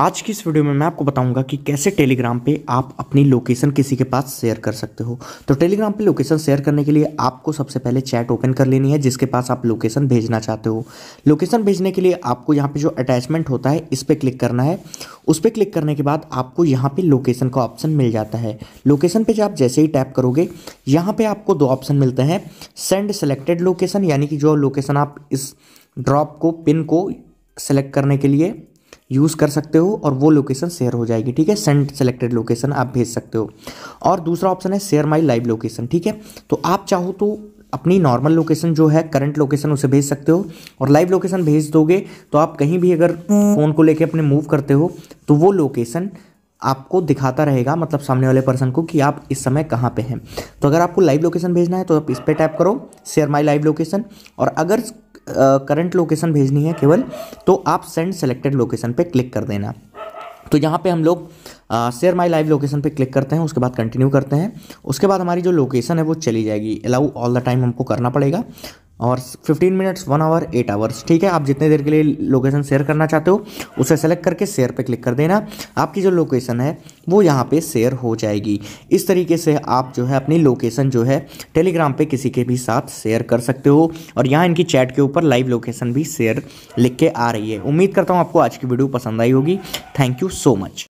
आज की इस वीडियो में मैं आपको बताऊंगा कि कैसे टेलीग्राम पे आप अपनी लोकेशन किसी के पास शेयर कर सकते हो तो टेलीग्राम पे लोकेशन शेयर करने के लिए आपको सबसे पहले चैट ओपन कर लेनी है जिसके पास आप लोकेशन भेजना चाहते हो लोकेशन भेजने के लिए आपको यहाँ पे जो अटैचमेंट होता है इस पर क्लिक करना है उस पर क्लिक करने के बाद आपको यहाँ पर लोकेशन का ऑप्शन मिल जाता है लोकेशन पर जब आप जैसे ही टैप करोगे यहाँ पर आपको दो ऑप्शन मिलते हैं सेंड सेलेक्टेड लोकेशन यानी कि जो लोकेशन आप इस ड्रॉप को पिन को सेलेक्ट करने के लिए यूज़ कर सकते हो और वो लोकेशन शेयर हो जाएगी ठीक है सेंड सेलेक्टेड लोकेशन आप भेज सकते हो और दूसरा ऑप्शन है शेयर माई लाइव लोकेशन ठीक है तो आप चाहो तो अपनी नॉर्मल लोकेशन जो है करंट लोकेशन उसे भेज सकते हो और लाइव लोकेशन भेज दोगे तो आप कहीं भी अगर फ़ोन को लेके अपने मूव करते हो तो वो लोकेशन आपको दिखाता रहेगा मतलब सामने वाले पर्सन को कि आप इस समय कहाँ पे हैं तो अगर आपको लाइव लोकेशन भेजना है तो आप इस पर टैप करो शेयर माई लाइव लोकेशन और अगर करंट लोकेशन भेजनी है केवल तो आप सेंड सेलेक्टेड लोकेशन पे क्लिक कर देना तो यहाँ पे हम लोग शेयर माई लाइव लोकेशन पे क्लिक करते हैं उसके बाद कंटिन्यू करते हैं उसके बाद हमारी जो लोकेशन है वो चली जाएगी अलाउ ऑल द टाइम हमको करना पड़ेगा और 15 minutes one hour eight hours ठीक है आप जितने देर के लिए लोकेशन शेयर करना चाहते हो उसे सेलेक्ट करके शेयर पे क्लिक कर देना आपकी जो लोकेशन है वो यहाँ पे शेयर हो जाएगी इस तरीके से आप जो है अपनी लोकेशन जो है टेलीग्राम पे किसी के भी साथ शेयर कर सकते हो और यहाँ इनकी चैट के ऊपर लाइव लोकेशन भी शेयर लिख के आ रही है उम्मीद करता हूँ आपको आज की वीडियो पसंद आई होगी थैंक यू सो मच